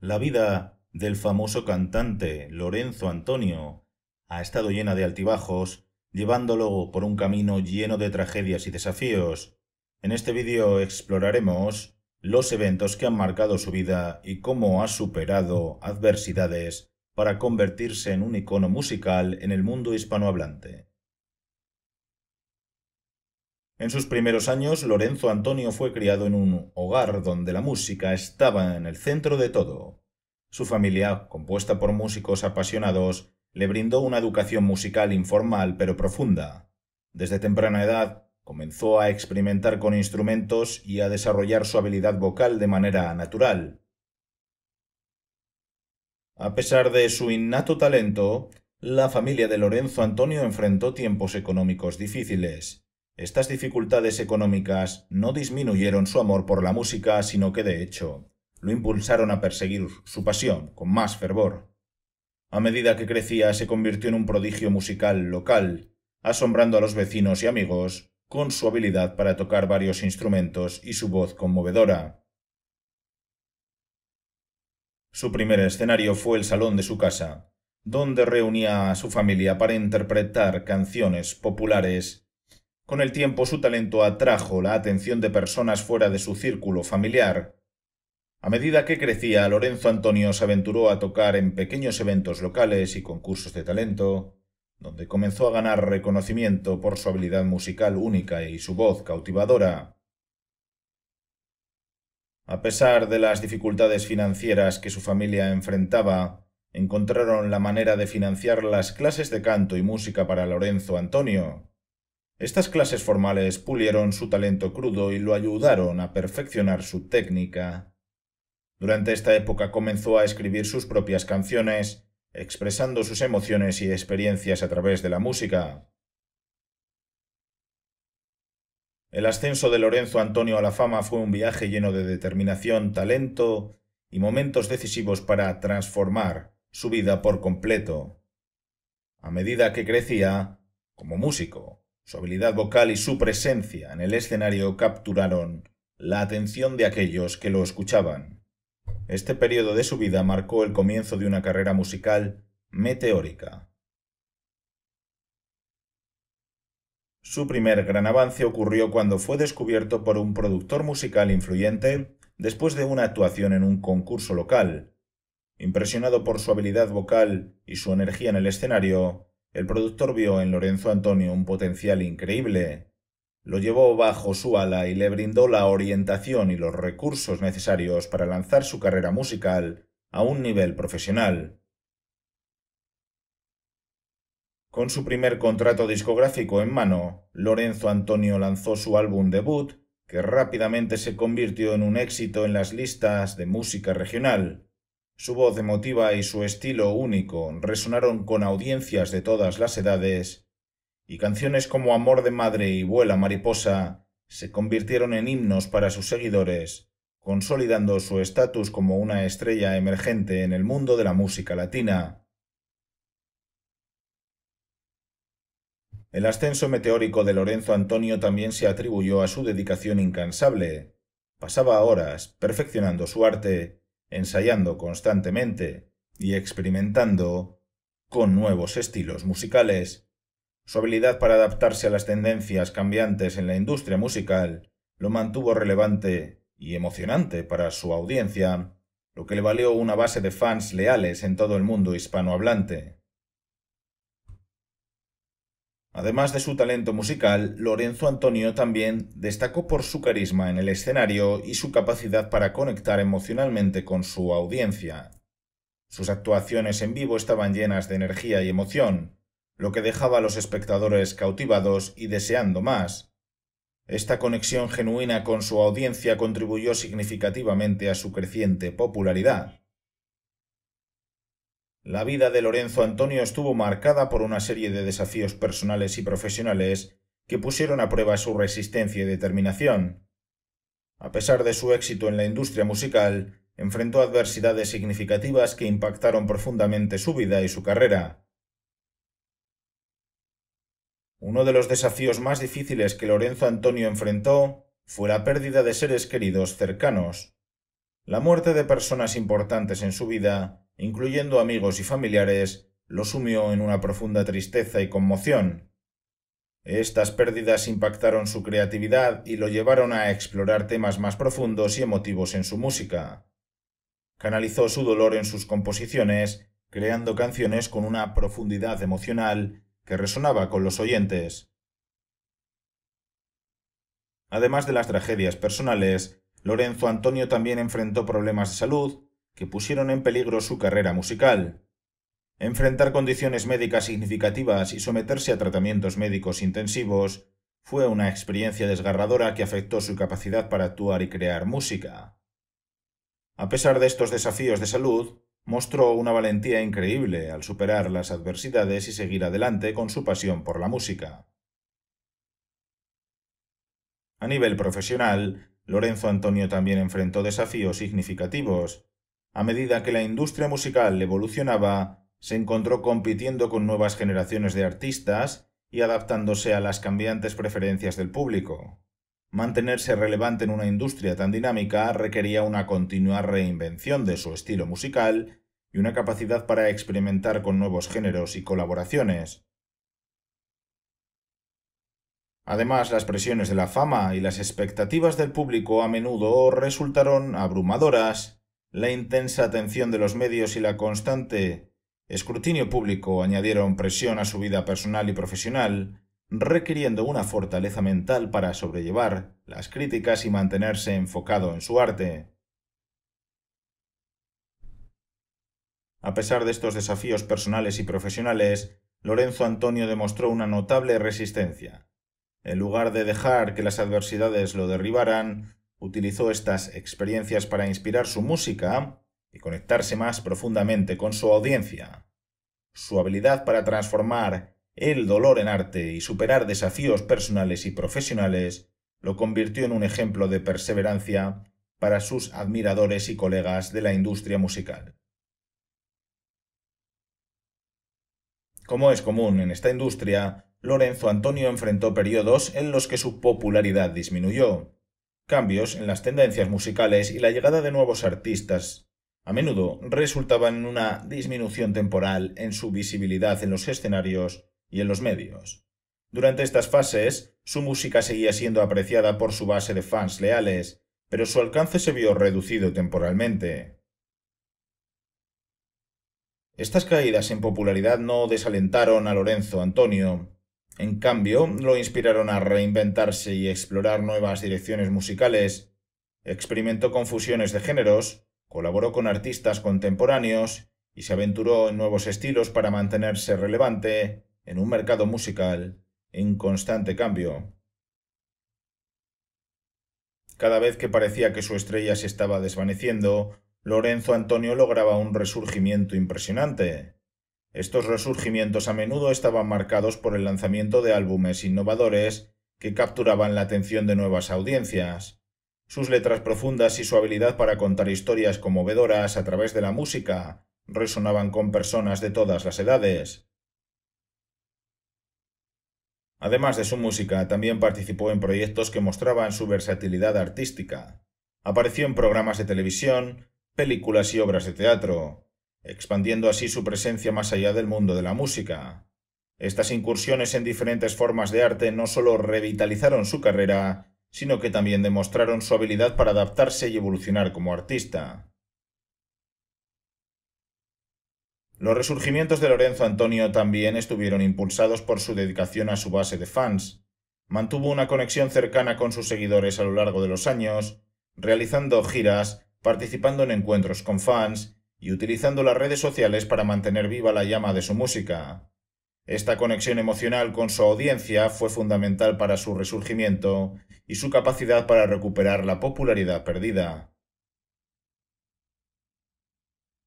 La vida del famoso cantante Lorenzo Antonio ha estado llena de altibajos, llevándolo por un camino lleno de tragedias y desafíos. En este vídeo exploraremos los eventos que han marcado su vida y cómo ha superado adversidades para convertirse en un icono musical en el mundo hispanohablante. En sus primeros años, Lorenzo Antonio fue criado en un hogar donde la música estaba en el centro de todo. Su familia, compuesta por músicos apasionados, le brindó una educación musical informal pero profunda. Desde temprana edad, comenzó a experimentar con instrumentos y a desarrollar su habilidad vocal de manera natural. A pesar de su innato talento, la familia de Lorenzo Antonio enfrentó tiempos económicos difíciles estas dificultades económicas no disminuyeron su amor por la música, sino que de hecho lo impulsaron a perseguir su pasión con más fervor. A medida que crecía se convirtió en un prodigio musical local, asombrando a los vecinos y amigos con su habilidad para tocar varios instrumentos y su voz conmovedora. Su primer escenario fue el salón de su casa, donde reunía a su familia para interpretar canciones populares con el tiempo su talento atrajo la atención de personas fuera de su círculo familiar. A medida que crecía, Lorenzo Antonio se aventuró a tocar en pequeños eventos locales y concursos de talento, donde comenzó a ganar reconocimiento por su habilidad musical única y su voz cautivadora. A pesar de las dificultades financieras que su familia enfrentaba, encontraron la manera de financiar las clases de canto y música para Lorenzo Antonio. Estas clases formales pulieron su talento crudo y lo ayudaron a perfeccionar su técnica. Durante esta época comenzó a escribir sus propias canciones, expresando sus emociones y experiencias a través de la música. El ascenso de Lorenzo Antonio a la fama fue un viaje lleno de determinación, talento y momentos decisivos para transformar su vida por completo. A medida que crecía como músico, su habilidad vocal y su presencia en el escenario capturaron la atención de aquellos que lo escuchaban. Este periodo de su vida marcó el comienzo de una carrera musical meteórica. Su primer gran avance ocurrió cuando fue descubierto por un productor musical influyente después de una actuación en un concurso local. Impresionado por su habilidad vocal y su energía en el escenario, el productor vio en Lorenzo Antonio un potencial increíble. Lo llevó bajo su ala y le brindó la orientación y los recursos necesarios para lanzar su carrera musical a un nivel profesional. Con su primer contrato discográfico en mano, Lorenzo Antonio lanzó su álbum debut, que rápidamente se convirtió en un éxito en las listas de música regional. Su voz emotiva y su estilo único resonaron con audiencias de todas las edades, y canciones como Amor de Madre y Vuela Mariposa se convirtieron en himnos para sus seguidores, consolidando su estatus como una estrella emergente en el mundo de la música latina. El ascenso meteórico de Lorenzo Antonio también se atribuyó a su dedicación incansable. Pasaba horas perfeccionando su arte ensayando constantemente y experimentando con nuevos estilos musicales. Su habilidad para adaptarse a las tendencias cambiantes en la industria musical lo mantuvo relevante y emocionante para su audiencia, lo que le valió una base de fans leales en todo el mundo hispanohablante. Además de su talento musical, Lorenzo Antonio también destacó por su carisma en el escenario y su capacidad para conectar emocionalmente con su audiencia. Sus actuaciones en vivo estaban llenas de energía y emoción, lo que dejaba a los espectadores cautivados y deseando más. Esta conexión genuina con su audiencia contribuyó significativamente a su creciente popularidad. La vida de Lorenzo Antonio estuvo marcada por una serie de desafíos personales y profesionales que pusieron a prueba su resistencia y determinación. A pesar de su éxito en la industria musical, enfrentó adversidades significativas que impactaron profundamente su vida y su carrera. Uno de los desafíos más difíciles que Lorenzo Antonio enfrentó fue la pérdida de seres queridos cercanos. La muerte de personas importantes en su vida incluyendo amigos y familiares, lo sumió en una profunda tristeza y conmoción. Estas pérdidas impactaron su creatividad y lo llevaron a explorar temas más profundos y emotivos en su música. Canalizó su dolor en sus composiciones, creando canciones con una profundidad emocional que resonaba con los oyentes. Además de las tragedias personales, Lorenzo Antonio también enfrentó problemas de salud, que pusieron en peligro su carrera musical. Enfrentar condiciones médicas significativas y someterse a tratamientos médicos intensivos fue una experiencia desgarradora que afectó su capacidad para actuar y crear música. A pesar de estos desafíos de salud, mostró una valentía increíble al superar las adversidades y seguir adelante con su pasión por la música. A nivel profesional, Lorenzo Antonio también enfrentó desafíos significativos, a medida que la industria musical evolucionaba, se encontró compitiendo con nuevas generaciones de artistas y adaptándose a las cambiantes preferencias del público. Mantenerse relevante en una industria tan dinámica requería una continua reinvención de su estilo musical y una capacidad para experimentar con nuevos géneros y colaboraciones. Además, las presiones de la fama y las expectativas del público a menudo resultaron abrumadoras la intensa atención de los medios y la constante escrutinio público añadieron presión a su vida personal y profesional, requiriendo una fortaleza mental para sobrellevar las críticas y mantenerse enfocado en su arte. A pesar de estos desafíos personales y profesionales, Lorenzo Antonio demostró una notable resistencia. En lugar de dejar que las adversidades lo derribaran, utilizó estas experiencias para inspirar su música y conectarse más profundamente con su audiencia. Su habilidad para transformar el dolor en arte y superar desafíos personales y profesionales lo convirtió en un ejemplo de perseverancia para sus admiradores y colegas de la industria musical. Como es común en esta industria, Lorenzo Antonio enfrentó periodos en los que su popularidad disminuyó, cambios en las tendencias musicales y la llegada de nuevos artistas a menudo resultaban en una disminución temporal en su visibilidad en los escenarios y en los medios. Durante estas fases, su música seguía siendo apreciada por su base de fans leales, pero su alcance se vio reducido temporalmente. Estas caídas en popularidad no desalentaron a Lorenzo Antonio, en cambio, lo inspiraron a reinventarse y explorar nuevas direcciones musicales, experimentó con fusiones de géneros, colaboró con artistas contemporáneos y se aventuró en nuevos estilos para mantenerse relevante en un mercado musical en constante cambio. Cada vez que parecía que su estrella se estaba desvaneciendo, Lorenzo Antonio lograba un resurgimiento impresionante. Estos resurgimientos a menudo estaban marcados por el lanzamiento de álbumes innovadores que capturaban la atención de nuevas audiencias. Sus letras profundas y su habilidad para contar historias conmovedoras a través de la música resonaban con personas de todas las edades. Además de su música, también participó en proyectos que mostraban su versatilidad artística. Apareció en programas de televisión, películas y obras de teatro expandiendo así su presencia más allá del mundo de la música. Estas incursiones en diferentes formas de arte no solo revitalizaron su carrera, sino que también demostraron su habilidad para adaptarse y evolucionar como artista. Los resurgimientos de Lorenzo Antonio también estuvieron impulsados por su dedicación a su base de fans. Mantuvo una conexión cercana con sus seguidores a lo largo de los años, realizando giras, participando en encuentros con fans y utilizando las redes sociales para mantener viva la llama de su música. Esta conexión emocional con su audiencia fue fundamental para su resurgimiento y su capacidad para recuperar la popularidad perdida.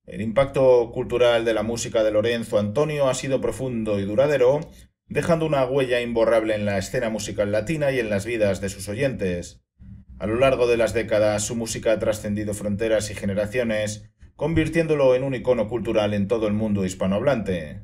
El impacto cultural de la música de Lorenzo Antonio ha sido profundo y duradero, dejando una huella imborrable en la escena musical latina y en las vidas de sus oyentes. A lo largo de las décadas, su música ha trascendido fronteras y generaciones, convirtiéndolo en un icono cultural en todo el mundo hispanohablante.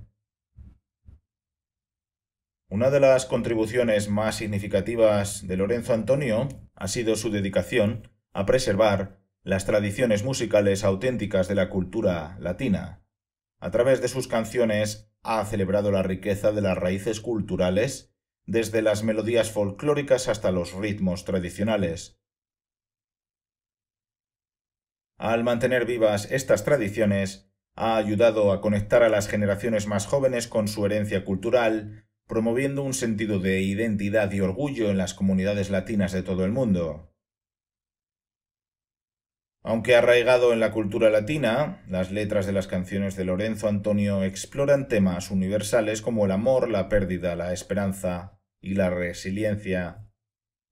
Una de las contribuciones más significativas de Lorenzo Antonio ha sido su dedicación a preservar las tradiciones musicales auténticas de la cultura latina. A través de sus canciones ha celebrado la riqueza de las raíces culturales, desde las melodías folclóricas hasta los ritmos tradicionales, al mantener vivas estas tradiciones, ha ayudado a conectar a las generaciones más jóvenes con su herencia cultural, promoviendo un sentido de identidad y orgullo en las comunidades latinas de todo el mundo. Aunque arraigado en la cultura latina, las letras de las canciones de Lorenzo Antonio exploran temas universales como el amor, la pérdida, la esperanza y la resiliencia,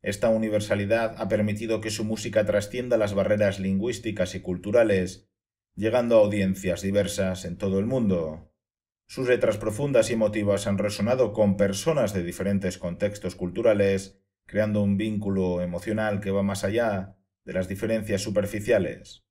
esta universalidad ha permitido que su música trascienda las barreras lingüísticas y culturales, llegando a audiencias diversas en todo el mundo. Sus letras profundas y emotivas han resonado con personas de diferentes contextos culturales, creando un vínculo emocional que va más allá de las diferencias superficiales.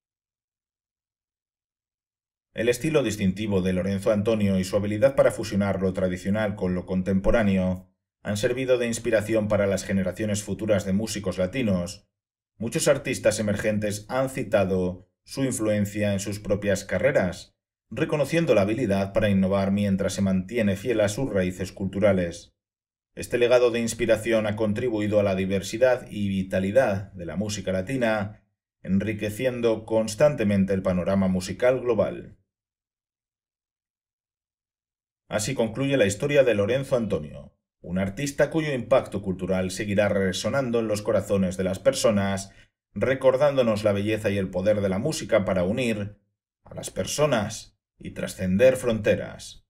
El estilo distintivo de Lorenzo Antonio y su habilidad para fusionar lo tradicional con lo contemporáneo han servido de inspiración para las generaciones futuras de músicos latinos, muchos artistas emergentes han citado su influencia en sus propias carreras, reconociendo la habilidad para innovar mientras se mantiene fiel a sus raíces culturales. Este legado de inspiración ha contribuido a la diversidad y vitalidad de la música latina, enriqueciendo constantemente el panorama musical global. Así concluye la historia de Lorenzo Antonio, un artista cuyo impacto cultural seguirá resonando en los corazones de las personas, recordándonos la belleza y el poder de la música para unir a las personas y trascender fronteras.